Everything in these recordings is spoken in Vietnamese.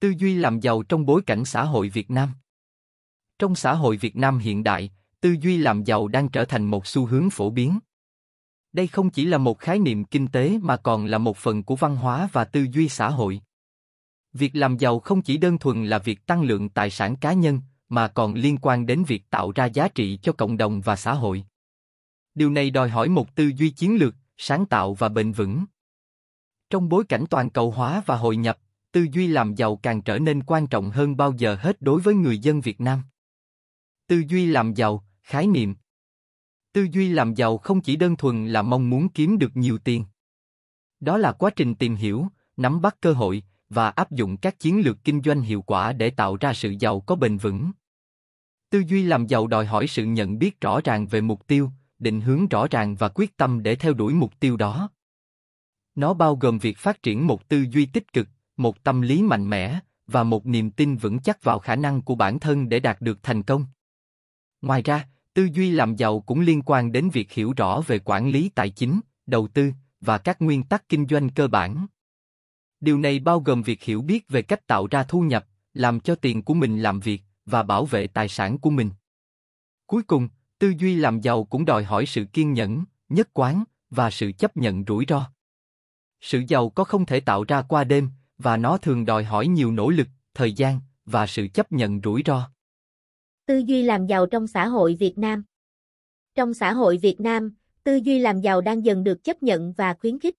Tư duy làm giàu trong bối cảnh xã hội Việt Nam Trong xã hội Việt Nam hiện đại, tư duy làm giàu đang trở thành một xu hướng phổ biến. Đây không chỉ là một khái niệm kinh tế mà còn là một phần của văn hóa và tư duy xã hội. Việc làm giàu không chỉ đơn thuần là việc tăng lượng tài sản cá nhân, mà còn liên quan đến việc tạo ra giá trị cho cộng đồng và xã hội. Điều này đòi hỏi một tư duy chiến lược, sáng tạo và bền vững. Trong bối cảnh toàn cầu hóa và hội nhập, tư duy làm giàu càng trở nên quan trọng hơn bao giờ hết đối với người dân Việt Nam. Tư duy làm giàu, khái niệm. Tư duy làm giàu không chỉ đơn thuần là mong muốn kiếm được nhiều tiền. Đó là quá trình tìm hiểu, nắm bắt cơ hội và áp dụng các chiến lược kinh doanh hiệu quả để tạo ra sự giàu có bền vững. Tư duy làm giàu đòi hỏi sự nhận biết rõ ràng về mục tiêu, định hướng rõ ràng và quyết tâm để theo đuổi mục tiêu đó. Nó bao gồm việc phát triển một tư duy tích cực một tâm lý mạnh mẽ và một niềm tin vững chắc vào khả năng của bản thân để đạt được thành công. Ngoài ra, tư duy làm giàu cũng liên quan đến việc hiểu rõ về quản lý tài chính, đầu tư và các nguyên tắc kinh doanh cơ bản. Điều này bao gồm việc hiểu biết về cách tạo ra thu nhập, làm cho tiền của mình làm việc và bảo vệ tài sản của mình. Cuối cùng, tư duy làm giàu cũng đòi hỏi sự kiên nhẫn, nhất quán và sự chấp nhận rủi ro. Sự giàu có không thể tạo ra qua đêm, và nó thường đòi hỏi nhiều nỗ lực, thời gian và sự chấp nhận rủi ro. Tư duy làm giàu trong xã hội Việt Nam. Trong xã hội Việt Nam, tư duy làm giàu đang dần được chấp nhận và khuyến khích.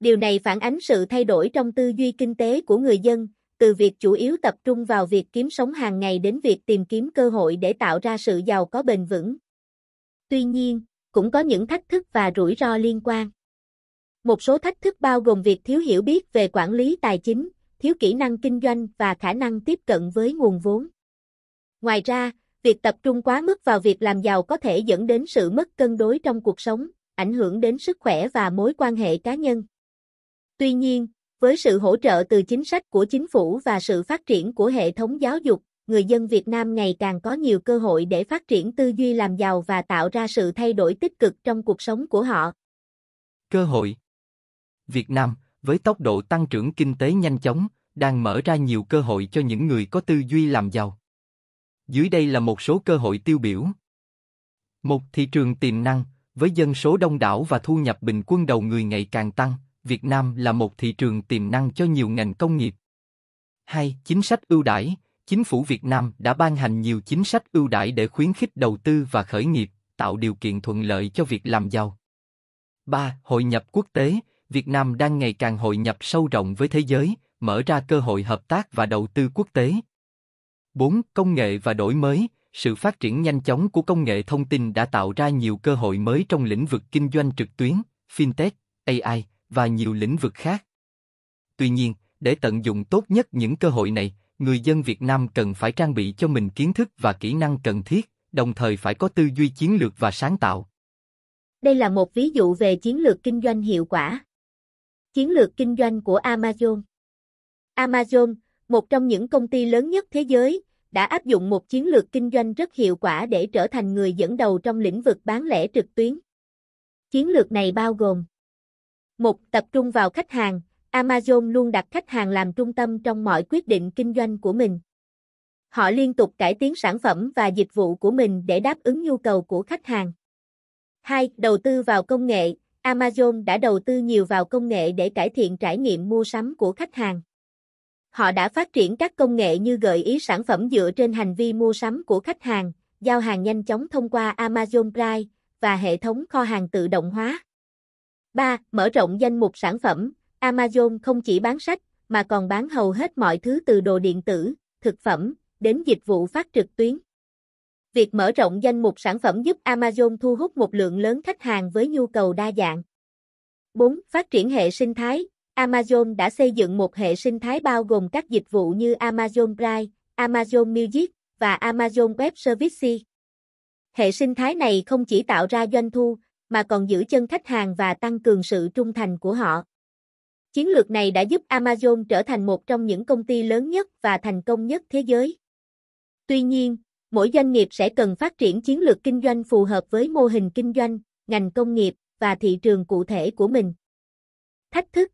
Điều này phản ánh sự thay đổi trong tư duy kinh tế của người dân, từ việc chủ yếu tập trung vào việc kiếm sống hàng ngày đến việc tìm kiếm cơ hội để tạo ra sự giàu có bền vững. Tuy nhiên, cũng có những thách thức và rủi ro liên quan. Một số thách thức bao gồm việc thiếu hiểu biết về quản lý tài chính, thiếu kỹ năng kinh doanh và khả năng tiếp cận với nguồn vốn. Ngoài ra, việc tập trung quá mức vào việc làm giàu có thể dẫn đến sự mất cân đối trong cuộc sống, ảnh hưởng đến sức khỏe và mối quan hệ cá nhân. Tuy nhiên, với sự hỗ trợ từ chính sách của chính phủ và sự phát triển của hệ thống giáo dục, người dân Việt Nam ngày càng có nhiều cơ hội để phát triển tư duy làm giàu và tạo ra sự thay đổi tích cực trong cuộc sống của họ. Cơ hội Việt Nam, với tốc độ tăng trưởng kinh tế nhanh chóng, đang mở ra nhiều cơ hội cho những người có tư duy làm giàu. Dưới đây là một số cơ hội tiêu biểu. Một thị trường tiềm năng, với dân số đông đảo và thu nhập bình quân đầu người ngày càng tăng, Việt Nam là một thị trường tiềm năng cho nhiều ngành công nghiệp. 2. Chính sách ưu đãi, chính phủ Việt Nam đã ban hành nhiều chính sách ưu đãi để khuyến khích đầu tư và khởi nghiệp, tạo điều kiện thuận lợi cho việc làm giàu. 3. Hội nhập quốc tế, Việt Nam đang ngày càng hội nhập sâu rộng với thế giới, mở ra cơ hội hợp tác và đầu tư quốc tế. 4. Công nghệ và đổi mới Sự phát triển nhanh chóng của công nghệ thông tin đã tạo ra nhiều cơ hội mới trong lĩnh vực kinh doanh trực tuyến, fintech, AI và nhiều lĩnh vực khác. Tuy nhiên, để tận dụng tốt nhất những cơ hội này, người dân Việt Nam cần phải trang bị cho mình kiến thức và kỹ năng cần thiết, đồng thời phải có tư duy chiến lược và sáng tạo. Đây là một ví dụ về chiến lược kinh doanh hiệu quả. Chiến lược kinh doanh của Amazon Amazon, một trong những công ty lớn nhất thế giới, đã áp dụng một chiến lược kinh doanh rất hiệu quả để trở thành người dẫn đầu trong lĩnh vực bán lẻ trực tuyến. Chiến lược này bao gồm một Tập trung vào khách hàng, Amazon luôn đặt khách hàng làm trung tâm trong mọi quyết định kinh doanh của mình. Họ liên tục cải tiến sản phẩm và dịch vụ của mình để đáp ứng nhu cầu của khách hàng. 2. Đầu tư vào công nghệ, Amazon đã đầu tư nhiều vào công nghệ để cải thiện trải nghiệm mua sắm của khách hàng. Họ đã phát triển các công nghệ như gợi ý sản phẩm dựa trên hành vi mua sắm của khách hàng, giao hàng nhanh chóng thông qua Amazon Prime và hệ thống kho hàng tự động hóa. 3. Mở rộng danh mục sản phẩm. Amazon không chỉ bán sách mà còn bán hầu hết mọi thứ từ đồ điện tử, thực phẩm đến dịch vụ phát trực tuyến. Việc mở rộng danh mục sản phẩm giúp Amazon thu hút một lượng lớn khách hàng với nhu cầu đa dạng. 4. Phát triển hệ sinh thái Amazon đã xây dựng một hệ sinh thái bao gồm các dịch vụ như Amazon Prime, Amazon Music và Amazon Web Services. Hệ sinh thái này không chỉ tạo ra doanh thu, mà còn giữ chân khách hàng và tăng cường sự trung thành của họ. Chiến lược này đã giúp Amazon trở thành một trong những công ty lớn nhất và thành công nhất thế giới. Tuy nhiên, mỗi doanh nghiệp sẽ cần phát triển chiến lược kinh doanh phù hợp với mô hình kinh doanh, ngành công nghiệp và thị trường cụ thể của mình. Thách thức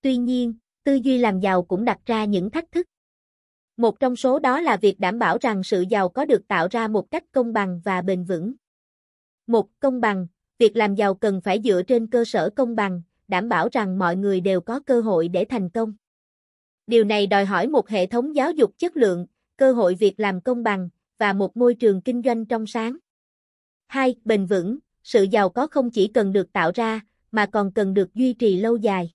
Tuy nhiên, tư duy làm giàu cũng đặt ra những thách thức. Một trong số đó là việc đảm bảo rằng sự giàu có được tạo ra một cách công bằng và bền vững. Một công bằng, việc làm giàu cần phải dựa trên cơ sở công bằng, đảm bảo rằng mọi người đều có cơ hội để thành công. Điều này đòi hỏi một hệ thống giáo dục chất lượng, cơ hội việc làm công bằng và một môi trường kinh doanh trong sáng. 2. Bền vững, sự giàu có không chỉ cần được tạo ra mà còn cần được duy trì lâu dài.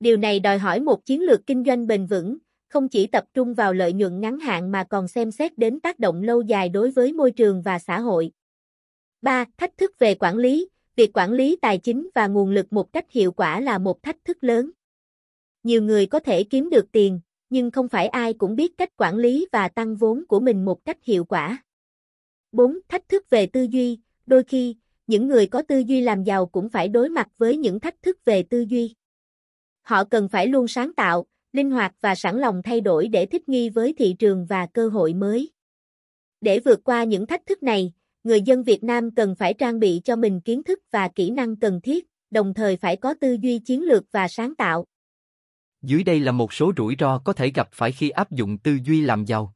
Điều này đòi hỏi một chiến lược kinh doanh bền vững, không chỉ tập trung vào lợi nhuận ngắn hạn mà còn xem xét đến tác động lâu dài đối với môi trường và xã hội. 3. Thách thức về quản lý, việc quản lý tài chính và nguồn lực một cách hiệu quả là một thách thức lớn. Nhiều người có thể kiếm được tiền, nhưng không phải ai cũng biết cách quản lý và tăng vốn của mình một cách hiệu quả. 4. Thách thức về tư duy, đôi khi, những người có tư duy làm giàu cũng phải đối mặt với những thách thức về tư duy. Họ cần phải luôn sáng tạo, linh hoạt và sẵn lòng thay đổi để thích nghi với thị trường và cơ hội mới. Để vượt qua những thách thức này, người dân Việt Nam cần phải trang bị cho mình kiến thức và kỹ năng cần thiết, đồng thời phải có tư duy chiến lược và sáng tạo. Dưới đây là một số rủi ro có thể gặp phải khi áp dụng tư duy làm giàu.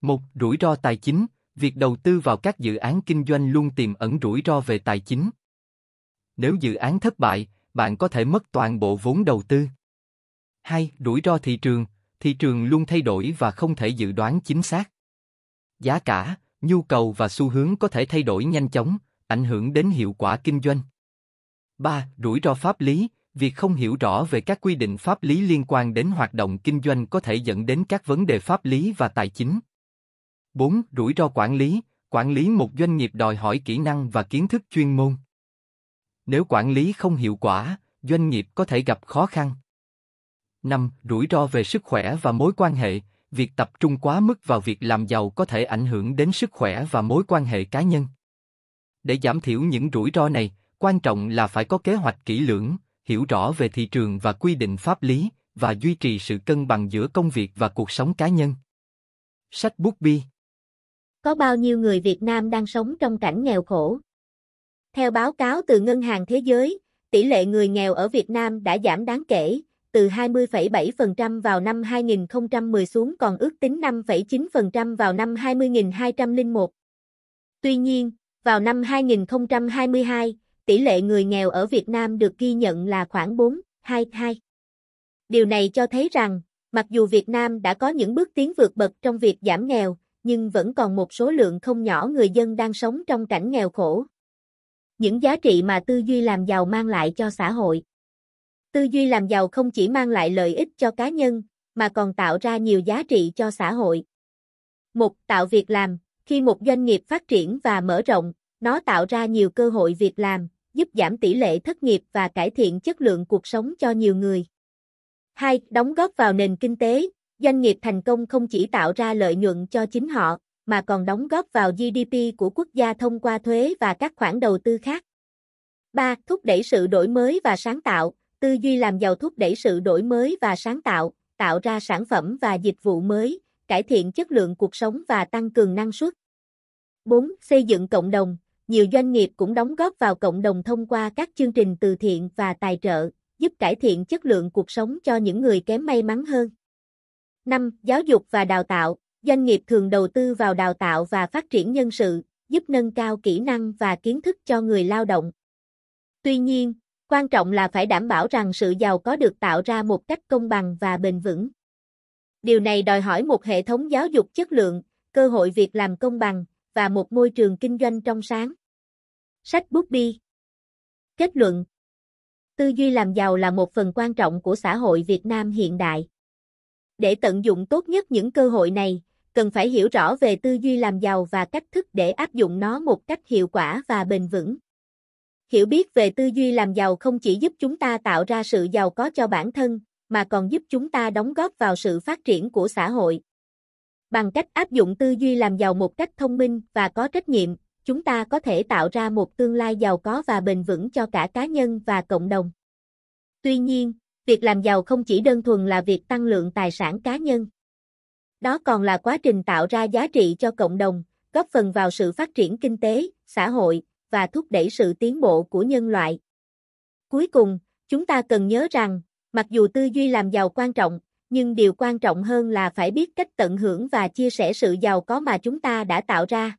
Một, Rủi ro tài chính, việc đầu tư vào các dự án kinh doanh luôn tiềm ẩn rủi ro về tài chính. Nếu dự án thất bại, bạn có thể mất toàn bộ vốn đầu tư. Hai, Rủi ro thị trường, thị trường luôn thay đổi và không thể dự đoán chính xác. Giá cả, nhu cầu và xu hướng có thể thay đổi nhanh chóng, ảnh hưởng đến hiệu quả kinh doanh. 3. Rủi ro pháp lý, Việc không hiểu rõ về các quy định pháp lý liên quan đến hoạt động kinh doanh có thể dẫn đến các vấn đề pháp lý và tài chính. 4. Rủi ro quản lý Quản lý một doanh nghiệp đòi hỏi kỹ năng và kiến thức chuyên môn. Nếu quản lý không hiệu quả, doanh nghiệp có thể gặp khó khăn. 5. Rủi ro về sức khỏe và mối quan hệ Việc tập trung quá mức vào việc làm giàu có thể ảnh hưởng đến sức khỏe và mối quan hệ cá nhân. Để giảm thiểu những rủi ro này, quan trọng là phải có kế hoạch kỹ lưỡng, hiểu rõ về thị trường và quy định pháp lý, và duy trì sự cân bằng giữa công việc và cuộc sống cá nhân. Sách bút bi Có bao nhiêu người Việt Nam đang sống trong cảnh nghèo khổ? Theo báo cáo từ Ngân hàng Thế giới, tỷ lệ người nghèo ở Việt Nam đã giảm đáng kể, từ 20,7% vào năm 2010 xuống còn ước tính 5,9% vào năm 20.201. Tuy nhiên, vào năm 2022, tỷ lệ người nghèo ở Việt Nam được ghi nhận là khoảng 4,22. Điều này cho thấy rằng, mặc dù Việt Nam đã có những bước tiến vượt bậc trong việc giảm nghèo, nhưng vẫn còn một số lượng không nhỏ người dân đang sống trong cảnh nghèo khổ. Những giá trị mà tư duy làm giàu mang lại cho xã hội. Tư duy làm giàu không chỉ mang lại lợi ích cho cá nhân, mà còn tạo ra nhiều giá trị cho xã hội. Một, tạo việc làm, khi một doanh nghiệp phát triển và mở rộng, nó tạo ra nhiều cơ hội việc làm, giúp giảm tỷ lệ thất nghiệp và cải thiện chất lượng cuộc sống cho nhiều người. 2. Đóng góp vào nền kinh tế, doanh nghiệp thành công không chỉ tạo ra lợi nhuận cho chính họ, mà còn đóng góp vào GDP của quốc gia thông qua thuế và các khoản đầu tư khác. 3. Thúc đẩy sự đổi mới và sáng tạo, tư duy làm giàu thúc đẩy sự đổi mới và sáng tạo, tạo ra sản phẩm và dịch vụ mới, cải thiện chất lượng cuộc sống và tăng cường năng suất. 4. Xây dựng cộng đồng, nhiều doanh nghiệp cũng đóng góp vào cộng đồng thông qua các chương trình từ thiện và tài trợ, giúp cải thiện chất lượng cuộc sống cho những người kém may mắn hơn. 5. Giáo dục và đào tạo. Doanh nghiệp thường đầu tư vào đào tạo và phát triển nhân sự, giúp nâng cao kỹ năng và kiến thức cho người lao động. Tuy nhiên, quan trọng là phải đảm bảo rằng sự giàu có được tạo ra một cách công bằng và bền vững. Điều này đòi hỏi một hệ thống giáo dục chất lượng, cơ hội việc làm công bằng và một môi trường kinh doanh trong sáng. Sách bút bi Kết luận Tư duy làm giàu là một phần quan trọng của xã hội Việt Nam hiện đại. Để tận dụng tốt nhất những cơ hội này, cần phải hiểu rõ về tư duy làm giàu và cách thức để áp dụng nó một cách hiệu quả và bền vững. Hiểu biết về tư duy làm giàu không chỉ giúp chúng ta tạo ra sự giàu có cho bản thân, mà còn giúp chúng ta đóng góp vào sự phát triển của xã hội. Bằng cách áp dụng tư duy làm giàu một cách thông minh và có trách nhiệm, chúng ta có thể tạo ra một tương lai giàu có và bền vững cho cả cá nhân và cộng đồng. Tuy nhiên, việc làm giàu không chỉ đơn thuần là việc tăng lượng tài sản cá nhân. Đó còn là quá trình tạo ra giá trị cho cộng đồng, góp phần vào sự phát triển kinh tế, xã hội và thúc đẩy sự tiến bộ của nhân loại. Cuối cùng, chúng ta cần nhớ rằng, mặc dù tư duy làm giàu quan trọng, nhưng điều quan trọng hơn là phải biết cách tận hưởng và chia sẻ sự giàu có mà chúng ta đã tạo ra.